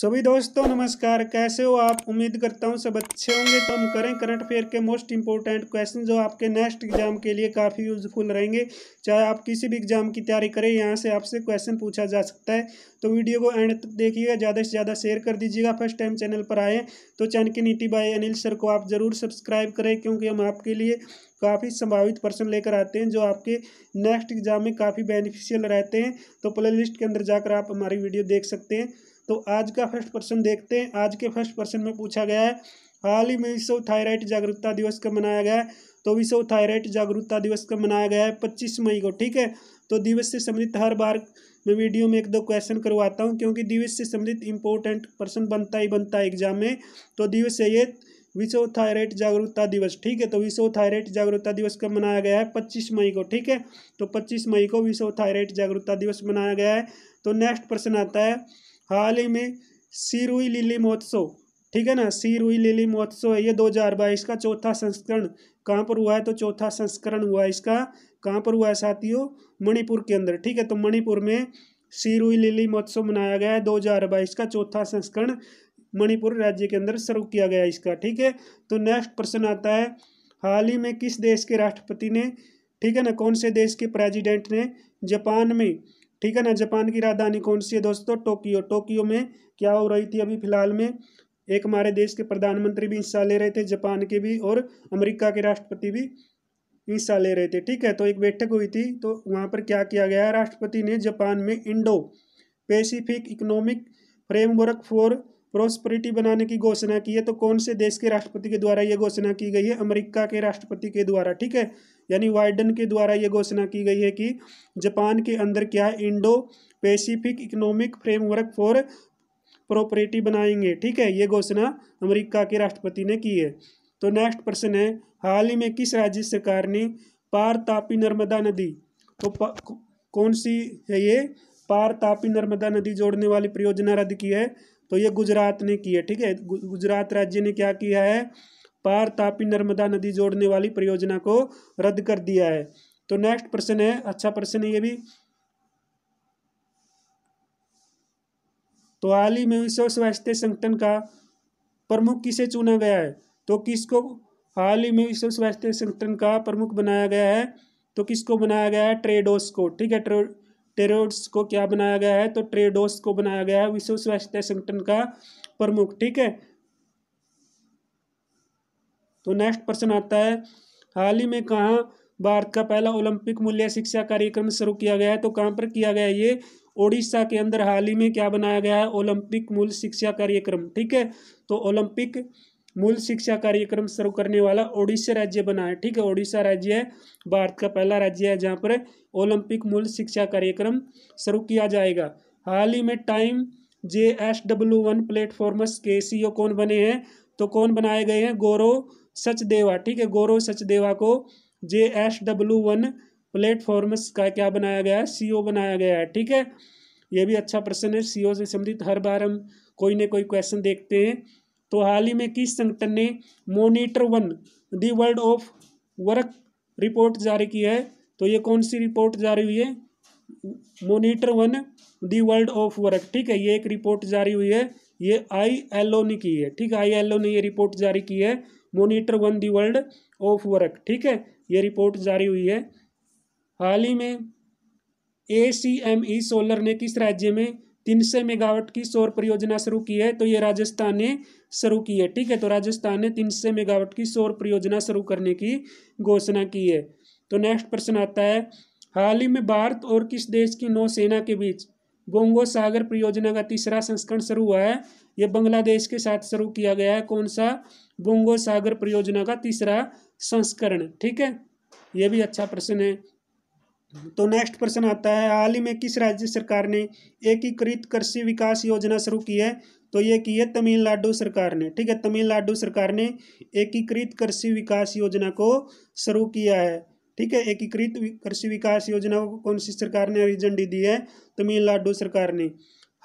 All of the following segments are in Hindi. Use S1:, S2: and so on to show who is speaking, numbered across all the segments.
S1: सभी दोस्तों नमस्कार कैसे हो आप उम्मीद करता हूँ सब अच्छे होंगे तो हम करें करंट अफेयर के मोस्ट इंपॉर्टेंट क्वेश्चन जो आपके नेक्स्ट एग्जाम के लिए काफ़ी यूजफुल रहेंगे चाहे आप किसी भी एग्जाम की तैयारी करें यहाँ से आपसे क्वेश्चन पूछा जा सकता है तो वीडियो को एंड तक देखिएगा ज़्यादा से ज़्यादा शेयर कर दीजिएगा फर्स्ट टाइम चैनल पर आए तो चैन की नीति बाई अनिल सर को आप ज़रूर सब्सक्राइब करें क्योंकि हम आपके लिए काफ़ी संभावित पर्सन लेकर आते हैं जो आपके नेक्स्ट एग्जाम में काफ़ी बेनिफिशियल रहते हैं तो प्ले लिस्ट के अंदर जाकर आप हमारी वीडियो देख सकते हैं तो आज का फर्स्ट क्वेश्चन देखते हैं आज के फर्स्ट क्वेश्चन में पूछा गया है हाल ही में विश्व थायराइड जागरूकता दिवस कब मनाया गया है तो विश्व थायराइड जागरूकता दिवस कब मनाया गया है पच्चीस मई को ठीक है तो दिवस से संबंधित हर बार मैं वीडियो में एक दो क्वेश्चन करवाता हूँ क्योंकि दिवस से संबंधित इंपॉर्टेंट पर्सन बनता ही बनता है एग्जाम में तो दिवस है ये विश्व थायराइड जागरूकता दिवस ठीक है तो विश्व थायराइड जागरूकता दिवस कब मनाया गया है पच्चीस मई को ठीक है तो पच्चीस मई को विश्व थायराइड जागरूकता दिवस मनाया गया है तो नेक्स्ट प्रश्न आता है हाल ही में सिरुई लिली महोत्सव ठीक है ना सिरुई लिली महोत्सव है ये 2022 का चौथा संस्करण कहाँ पर हुआ है तो चौथा संस्करण हुआ है इसका कहाँ पर हुआ है साथियों मणिपुर के अंदर ठीक है तो मणिपुर में सिरुई लिली महोत्सव मनाया गया है बाईस का चौथा संस्करण मणिपुर राज्य के अंदर शुरू किया गया इसका ठीक है तो नेक्स्ट प्रश्न आता है हाल ही में किस देश के राष्ट्रपति ने ठीक है ना कौन से देश के प्रेसिडेंट ने जापान में ठीक है ना जापान की राजधानी कौन सी है दोस्तों टोक्यो टोक्यो में क्या हो रही थी अभी फिलहाल में एक हमारे देश के प्रधानमंत्री भी हिस्सा ले रहे थे जापान के भी और अमेरिका के राष्ट्रपति भी हिस्सा ले रहे थे ठीक है तो एक बैठक हुई थी तो वहाँ पर क्या किया गया है राष्ट्रपति ने जापान में Indo Pacific economic framework for prosperity बनाने की घोषणा की है तो कौन से देश के राष्ट्रपति के द्वारा ये घोषणा की गई है अमेरिका के राष्ट्रपति के द्वारा ठीक है यानी वाइडन के द्वारा ये घोषणा की गई है कि जापान के अंदर क्या Indo Pacific economic framework for property बनाएंगे ठीक है ये घोषणा अमेरिका के राष्ट्रपति ने की है तो नेक्स्ट प्रश्न है हाल ही में किस राज्य सरकार ने पार तापी नर्मदा नदी तो कौन सी है ये पार तापी नर्मदा नदी जोड़ने वाली परियोजना रद्द की है तो ये गुजरात ने की है ठीक है गुजरात राज्य ने क्या किया है पार तापी नर्मदा नदी जोड़ने वाली परियोजना को रद्द कर दिया है तो नेक्स्ट प्रश्न है अच्छा प्रश्न है ये भी तो हाल ही में विश्व स्वास्थ्य संगठन का प्रमुख किसे चुना गया है तो किसको हाल ही में विश्व स्वास्थ्य संगठन का प्रमुख बनाया गया है तो किसको बनाया गया है ट्रेडोस को ठीक है टेरोड्स को क्या बनाया गया है तो ट्रेडोस को बनाया गया है विश्व स्वास्थ्य संगठन का प्रमुख ठीक है तो नेक्स्ट प्रश्न आता है हाल ही में कहाँ भारत का पहला ओलंपिक मूल्य शिक्षा कार्यक्रम शुरू किया गया है तो कहाँ पर किया गया है ये ओडिशा के अंदर हाल ही में क्या बनाया गया है ओलंपिक मूल शिक्षा कार्यक्रम ठीक है तो ओलंपिक मूल शिक्षा कार्यक्रम शुरू करने वाला ओडिशा राज्य बना है ठीक है ओडिशा राज्य है भारत का पहला राज्य है जहाँ पर ओलंपिक मूल शिक्षा कार्यक्रम शुरू किया जाएगा हाल ही में time J S W one platforms के सी ओ e कौन बने हैं तो कौन बनाए गए हैं गौरव सचदेवा ठीक है गौरव सचदेवा को J S W one platform का क्या बनाया गया है सी बनाया गया है ठीक है ये भी अच्छा प्रश्न है सी से संबंधित हर बार हम कोई ना कोई क्वेश्चन देखते हैं तो हाल ही में किस संगठन ने monitor on the world of work report जारी की है तो ये कौन सी रिपोर्ट जारी हुई है monitor on the world of work ठीक है ये एक रिपोर्ट जारी हुई है ये आई एल ओ ने की है ठीक है आई एल ओ ने ये रिपोर्ट जारी की है monitor on the world of work ठीक है ये रिपोर्ट जारी हुई है हाल ही में ए सी एम ई सोलर ने किस राज्य में तीन सौ मेगावाट की सौर परियोजना शुरू की है तो ये राजस्थान ने शुरू की है ठीक है तो राजस्थान ने तीन सौ मेगावाट की सौर परियोजना शुरू करने की घोषणा की है तो नेक्स्ट प्रश्न आता है हाल ही में भारत और किस देश की नौसेना के बीच बोंगो सागर परियोजना का तीसरा संस्करण शुरू हुआ है ये बांग्लादेश के साथ शुरू किया गया है कौन सा बोंगो सागर परियोजना का तीसरा संस्करण ठीक है ये भी अच्छा प्रश्न है तो नेक्स्ट प्रश्न आता है हाल ही में किस राज्य सरकार ने एकीकृत कृषि विकास योजना शुरू की है तो ये की है तमिलनाडु सरकार ने ठीक है तमिलनाडु सरकार ने एकीकृत कृषि विकास योजना को शुरू किया है ठीक है एकीकृत कृषि विकास योजना को कौन सी सरकार ने एजेंडी दी है तमिलनाडु सरकार ने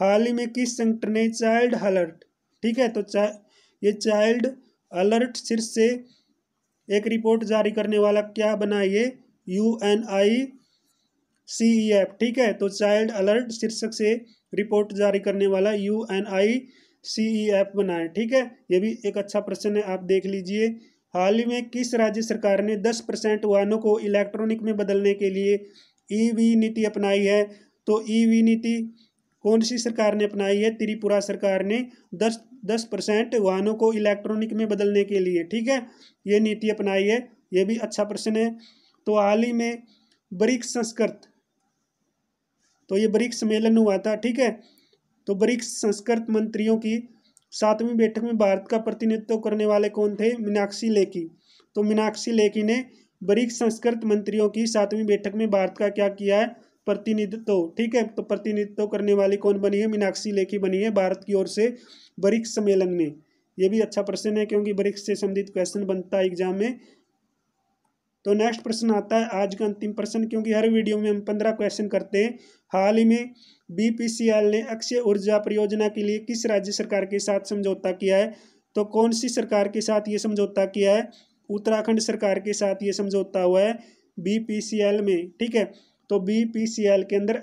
S1: हाल ही में किस संगठन ने चाइल्ड अलर्ट ठीक है तो चा, ये चाइल्ड अलर्ट शीर्ष से एक रिपोर्ट जारी करने वाला क्या बना ये U N I C E F ठीक है तो चाइल्ड अलर्ट शीर्षक से रिपोर्ट जारी करने वाला U N I C E F बना है ठीक है ये भी एक अच्छा प्रश्न है आप देख लीजिए हाल ही में किस राज्य सरकार ने 10 परसेंट वाहनों को इलेक्ट्रॉनिक में बदलने के लिए ईवी नीति अपनाई है तो ईवी नीति कौन सी सरकार ने अपनाई है त्रिपुरा सरकार ने दस दस परसेंट वाहनों को इलेक्ट्रॉनिक में बदलने के लिए ठीक है ये नीति अपनाई है ये भी अच्छा प्रश्न है तो हाल ही में ब्रिक्स संस्कृत तो ये ब्रिक्स सम्मेलन हुआ था ठीक है तो ब्रिक्स संस्कृत मंत्रियों की सातवीं बैठक में भारत का प्रतिनिधित्व करने वाले कौन थे मीनाक्षी लेखी तो मीनाक्षी लेखी ने बरीक संस्कृत मंत्रियों की सातवीं बैठक में भारत का क्या किया है प्रतिनिधित्व ठीक है तो प्रतिनिधित्व करने वाली कौन बनी है मीनाक्षी लेखी बनी है भारत की ओर से वरिष्ठ सम्मेलन में ये भी अच्छा प्रश्न है क्योंकि वरिष्ठ से संबंधित क्वेश्चन बनता है एग्जाम में तो नेक्स्ट प्रश्न आता है आज का अंतिम प्रश्न क्योंकि हर वीडियो में हम पंद्रह क्वेश्चन करते हैं हाल ही में बीपीसीएल ने अक्षय ऊर्जा परियोजना के लिए किस राज्य सरकार के साथ समझौता किया है तो कौन सी सरकार के साथ ये समझौता किया है उत्तराखंड सरकार के साथ ये समझौता हुआ है बी में ठीक है तो बी के अंदर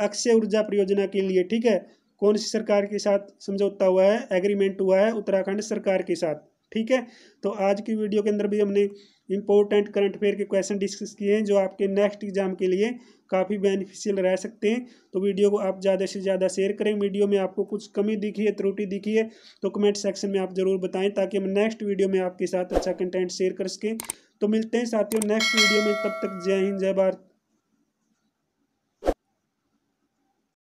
S1: अक्षय ऊर्जा परियोजना के लिए ठीक है कौन सी सरकार के साथ समझौता हुआ है एग्रीमेंट हुआ है उत्तराखंड सरकार के साथ ठीक है तो आज की वीडियो के अंदर भी हमने इंपॉर्टेंट करंट अफेयर के क्वेश्चन डिस्कस किए हैं जो आपके नेक्स्ट एग्जाम के लिए काफ़ी बेनिफिशियल रह सकते हैं तो वीडियो को आप ज़्यादा से ज़्यादा शेयर करें वीडियो में आपको कुछ कमी दिखी है त्रुटि दिखी है तो कमेंट सेक्शन में आप ज़रूर बताएं ताकि हम नेक्स्ट वीडियो में आपके साथ अच्छा कंटेंट शेयर कर सकें तो मिलते हैं साथियों नेक्स्ट वीडियो में तब तक जय हिंद जय भारत